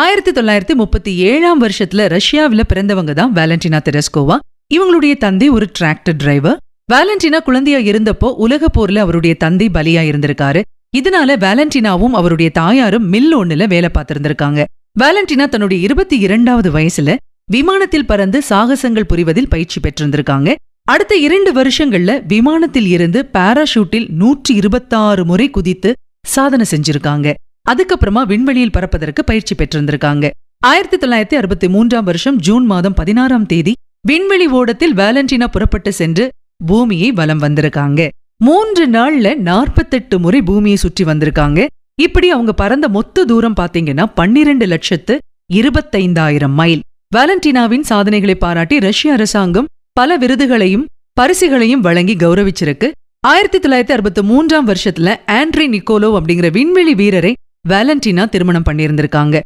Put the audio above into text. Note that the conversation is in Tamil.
ஆயிரத்தி தொள்ளாயிரத்தி முப்பத்தி ஏழாம் வருஷத்துல ரஷ்யாவில பிறந்தவங்க தான் வேலண்டினா தெரஸ்கோவா இவங்களுடைய தந்தை ஒரு டிராக்டர் டிரைவர் வேலண்டினா குழந்தையா இருந்தப்போ உலக போர்ல அவருடைய தந்தை பலியா இருந்திருக்காரு இதனால வேலண்டினாவும் அவருடைய தாயாரும் மில் ஒண்ணுல வேலை பார்த்திருந்திருக்காங்க வேலண்டினா தன்னுடைய இருபத்தி இரண்டாவது வயசுல விமானத்தில் பறந்து சாகசங்கள் புரிவதில் பயிற்சி பெற்றிருந்திருக்காங்க அடுத்த இரண்டு வருஷங்கள்ல விமானத்தில் இருந்து பாராஷூட்டில் நூற்றி இருபத்தாறு முறை குதித்து சாதனை செஞ்சிருக்காங்க அதுக்கப்புறமா விண்வெளியில் பறப்பதற்கு பயிற்சி பெற்றிருந்திருக்காங்க ஆயிரத்தி தொள்ளாயிரத்தி அறுபத்தி மூன்றாம் வருஷம் ஜூன் மாதம் பதினாறாம் தேதி விண்வெளி ஓடத்தில் வேலண்டினா புறப்பட்டு சென்று பூமியை வலம் வந்திருக்காங்க மூன்று நாள்ல நாற்பத்தெட்டு முறை பூமியை சுற்றி வந்திருக்காங்க இப்படி அவங்க பறந்த மொத்த தூரம் பாத்தீங்கன்னா பன்னிரண்டு லட்சத்து இருபத்தைந்தாயிரம் மைல் வேலண்டினாவின் சாதனைகளை பாராட்டி ரஷ்ய அரசாங்கம் பல விருதுகளையும் பரிசுகளையும் வழங்கி கௌரவிச்சிருக்கு ஆயிரத்தி தொள்ளாயிரத்தி அறுபத்தி மூன்றாம் வருஷத்துல ஆண்ட்ரி நிக்கோலோ அப்படிங்கிற விண்வெளி வீரரை வேலண்டினா திருமணம் பண்ணியிருந்திருக்காங்க